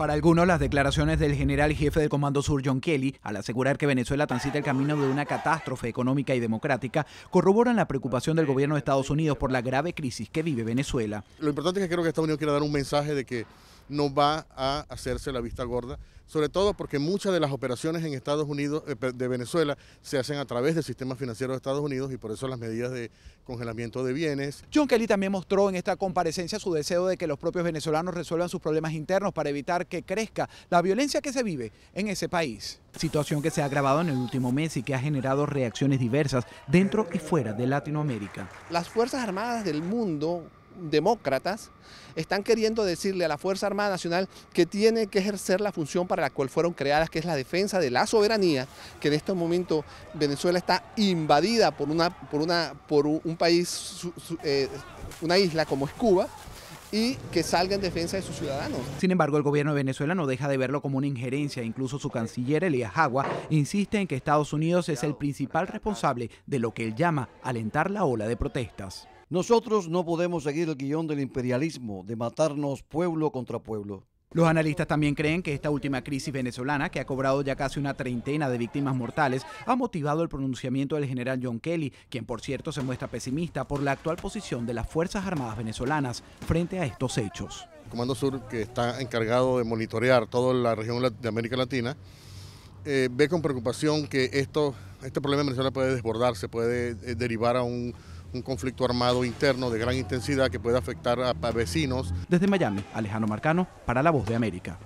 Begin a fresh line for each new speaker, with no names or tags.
Para algunos, las declaraciones del general jefe del Comando Sur, John Kelly, al asegurar que Venezuela transita el camino de una catástrofe económica y democrática, corroboran la preocupación del gobierno de Estados Unidos por la grave crisis que vive Venezuela.
Lo importante es que creo que Estados Unidos quiere dar un mensaje de que no va a hacerse la vista gorda sobre todo porque muchas de las operaciones en Estados Unidos, eh, de Venezuela, se hacen a través del sistema financiero de Estados Unidos y por eso las medidas de congelamiento de bienes.
John Kelly también mostró en esta comparecencia su deseo de que los propios venezolanos resuelvan sus problemas internos para evitar que crezca la violencia que se vive en ese país. Situación que se ha agravado en el último mes y que ha generado reacciones diversas dentro y fuera de Latinoamérica.
Las Fuerzas Armadas del mundo demócratas están queriendo decirle a la Fuerza Armada Nacional que tiene que ejercer la función para la cual fueron creadas, que es la defensa de la soberanía, que en este momento Venezuela está invadida por, una, por, una, por un país, eh, una isla como es Cuba, y que salga en defensa de sus ciudadanos.
Sin embargo, el gobierno de Venezuela no deja de verlo como una injerencia. Incluso su canciller, Elías Agua, insiste en que Estados Unidos es el principal responsable de lo que él llama alentar la ola de protestas. Nosotros no podemos seguir el guión del imperialismo, de matarnos pueblo contra pueblo. Los analistas también creen que esta última crisis venezolana, que ha cobrado ya casi una treintena de víctimas mortales, ha motivado el pronunciamiento del general John Kelly, quien por cierto se muestra pesimista por la actual posición de las Fuerzas Armadas venezolanas frente a estos hechos.
El Comando Sur, que está encargado de monitorear toda la región de América Latina, eh, ve con preocupación que esto, este problema en Venezuela puede desbordarse, puede eh, derivar a un un conflicto armado interno de gran intensidad que puede afectar a, vecinos.
Desde Miami, Alejandro Marcano,
para La Voz de América.